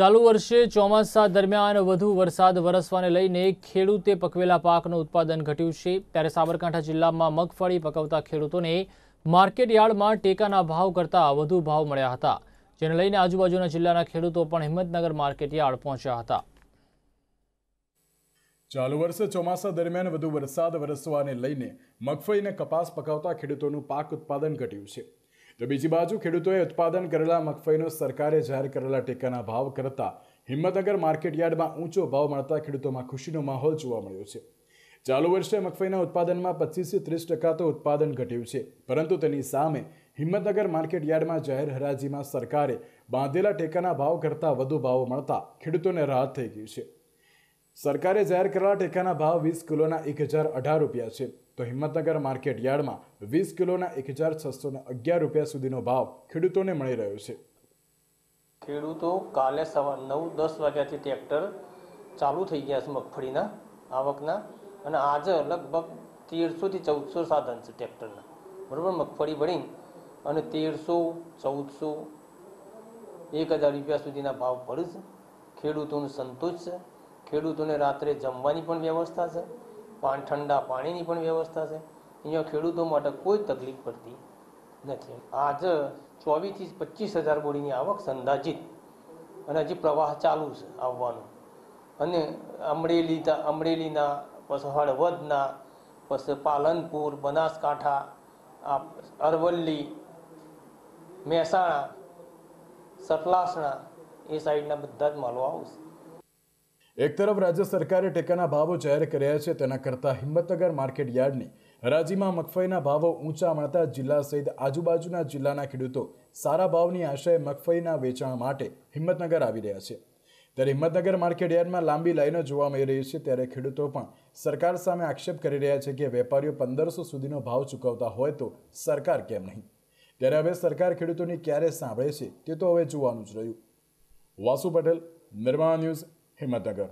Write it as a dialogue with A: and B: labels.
A: ચાલુ વર્ષે ચોમાસા દરમિયાન વધુ વરસાદ વરસવાને લઈને ખેડૂતે પકવેલા પાકનું ઉત્પાદન ઘટ્યું છે ત્યારે સાબરકાંઠા જિલ્લામાં મગફળી પકવતા ખેડૂતોને માર્કેટ યાર્ડમાં ટેકાના ભાવ કરતાં વધુ ભાવ મળ્યા હતા જેને લઈને આજુબાજુના જિલ્લાના ખેડૂતો પણ હિંમતનગર માર્કેટ યાર્ડ પહોંચ્યા હતા
B: ચાલુ વર્ષે ચોમાસા દરમિયાન વધુ વરસાદ વરસવાને લઈને મગફળી અને કપાસ પકવતા ખેડૂતોનું પાક ઉત્પાદન ઘટ્યું છે તો બીજી બાજુ ખેડૂતોએ ઉત્પાદન કરેલા મગફળીનો સરકારે જાહેર કરેલા ટેકાના ભાવ કરતાં હિંમતનગર માર્કેટયાર્ડમાં ઊંચો ભાવ મળતા ખેડૂતોમાં ખુશીનો માહોલ જોવા મળ્યો છે ચાલુ વર્ષે મગફળીના ઉત્પાદનમાં પચીસથી ત્રીસ ટકા તો ઉત્પાદન ઘટ્યું છે પરંતુ તેની સામે હિંમતનગર માર્કેટયાર્ડમાં જાહેર હરાજીમાં સરકારે બાંધેલા ટેકાના ભાવ કરતાં વધુ ભાવો મળતા ખેડૂતોને રાહત થઈ ગઈ છે સરકારે જાહેર કરેલા ટેકાના ભાવ વીસ કિલોના એક હજાર અઢાર રૂપિયા છે તો હિંમતનગર માર્કેટ યાર્ડમાં વીસ કિલોના એક હજાર છસો અગિયાર રૂપિયા સુધીનો ભાવ ખેડૂતોને મળી રહ્યો છે
C: ખેડૂતો કાલે સવાર નવ દસ વાગ્યાથી ટ્રેક્ટર ચાલુ થઈ ગયા છે મગફળીના આવકના અને આજે લગભગ તેરસોથી ચૌદસો સાધન છે ટ્રેક્ટરના બરાબર મગફળી ભરીને અને તેરસો ચૌદસો એક હજાર રૂપિયા સુધીના ભાવ ભરે છે ખેડૂતોનો સંતોષ છે ખેડૂતોને રાત્રે જમવાની પણ વ્યવસ્થા છે પાન ઠંડા પાણીની પણ વ્યવસ્થા છે અહીંયા ખેડૂતો માટે કોઈ તકલીફ પડતી નથી આજે ચોવીસથી પચીસ હજાર બોરીની આવક અંદાજિત અને હજી પ્રવાહ ચાલુ છે આવવાનો અને અમરેલી અમરેલીના પછી હળવદના પછી પાલનપુર બનાસકાંઠા અરવલ્લી મહેસાણા સતલાસણા એ સાઈડના બધા જ માલો આવશે
B: એક તરફ રાજ્ય સરકારે ટેકાના ભાવો જાહેર કર્યા છે તેના કરતાં હિંમતનગર માર્કેટ યાર્ડની હરાજીમાં મગફળીના ભાવો ઊંચા મળતા જિલ્લા સહિત આજુબાજુના જિલ્લાના ખેડૂતો સારા ભાવની આશાએ મગફળીના વેચાણ માટે હિંમતનગર આવી રહ્યા છે ત્યારે હિંમતનગર માર્કેટ યાર્ડમાં લાંબી લાઈનો જોવા મળી રહી છે ત્યારે ખેડૂતો પણ સરકાર સામે આક્ષેપ કરી રહ્યા છે કે વેપારીઓ પંદરસો સુધીનો ભાવ ચૂકવતા હોય તો સરકાર કેમ નહીં ત્યારે હવે સરકાર ખેડૂતોની ક્યારે સાંભળે છે તે તો હવે જોવાનું જ રહ્યું વાસુ પટેલ નિર્માણ ન્યૂઝ ヘマタが